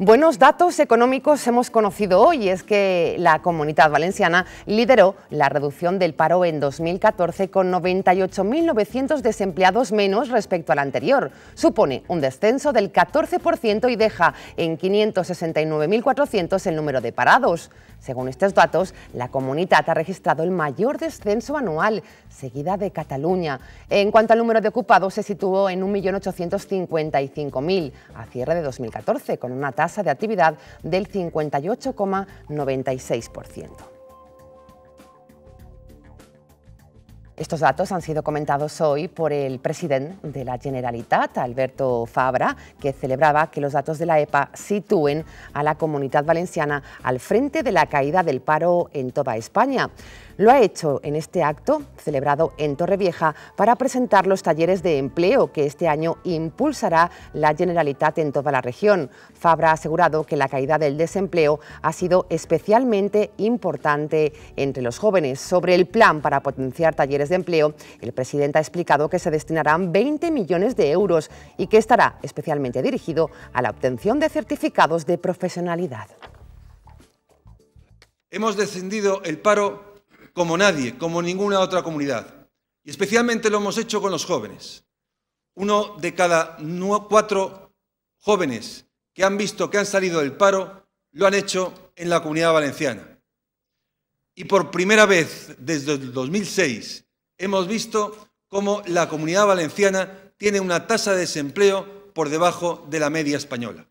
Buenos datos económicos hemos conocido hoy, es que la comunidad valenciana lideró la reducción del paro en 2014 con 98.900 desempleados menos respecto al anterior. Supone un descenso del 14% y deja en 569.400 el número de parados. Según estos datos, la comunidad ha registrado el mayor descenso anual, seguida de Cataluña. En cuanto al número de ocupados, se situó en 1.855.000 a cierre de 2014, con una tasa tasa de actividad del 58,96%. Estos datos han sido comentados hoy por el presidente de la Generalitat, Alberto Fabra, que celebraba que los datos de la EPA sitúen a la comunidad valenciana al frente de la caída del paro en toda España. Lo ha hecho en este acto, celebrado en Torrevieja, para presentar los talleres de empleo que este año impulsará la Generalitat en toda la región. Fabra ha asegurado que la caída del desempleo ha sido especialmente importante entre los jóvenes. Sobre el plan para potenciar talleres de empleo, el presidente ha explicado que se destinarán 20 millones de euros y que estará especialmente dirigido a la obtención de certificados de profesionalidad. Hemos descendido el paro como nadie, como ninguna otra comunidad. Y especialmente lo hemos hecho con los jóvenes. Uno de cada cuatro jóvenes que han visto que han salido del paro lo han hecho en la comunidad valenciana. Y por primera vez desde el 2006 hemos visto cómo la comunidad valenciana tiene una tasa de desempleo por debajo de la media española.